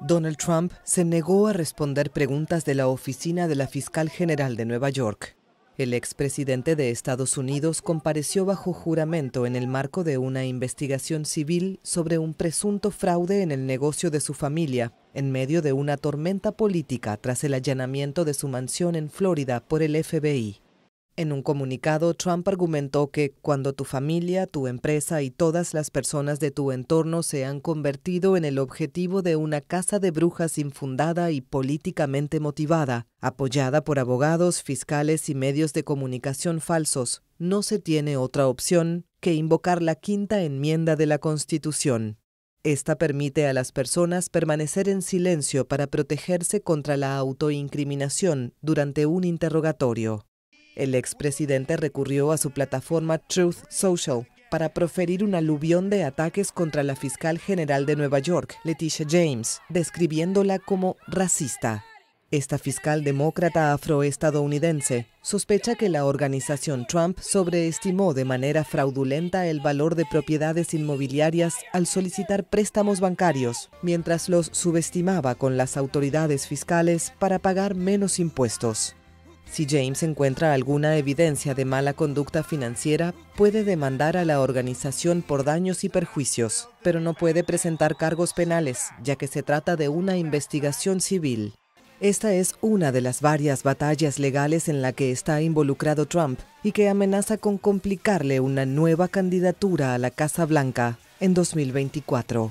Donald Trump se negó a responder preguntas de la oficina de la fiscal general de Nueva York. El expresidente de Estados Unidos compareció bajo juramento en el marco de una investigación civil sobre un presunto fraude en el negocio de su familia, en medio de una tormenta política tras el allanamiento de su mansión en Florida por el FBI. En un comunicado, Trump argumentó que cuando tu familia, tu empresa y todas las personas de tu entorno se han convertido en el objetivo de una casa de brujas infundada y políticamente motivada, apoyada por abogados, fiscales y medios de comunicación falsos, no se tiene otra opción que invocar la quinta enmienda de la Constitución. Esta permite a las personas permanecer en silencio para protegerse contra la autoincriminación durante un interrogatorio. El expresidente recurrió a su plataforma Truth Social para proferir un aluvión de ataques contra la fiscal general de Nueva York, Letitia James, describiéndola como racista. Esta fiscal demócrata afroestadounidense sospecha que la organización Trump sobreestimó de manera fraudulenta el valor de propiedades inmobiliarias al solicitar préstamos bancarios, mientras los subestimaba con las autoridades fiscales para pagar menos impuestos. Si James encuentra alguna evidencia de mala conducta financiera, puede demandar a la organización por daños y perjuicios, pero no puede presentar cargos penales, ya que se trata de una investigación civil. Esta es una de las varias batallas legales en la que está involucrado Trump y que amenaza con complicarle una nueva candidatura a la Casa Blanca en 2024.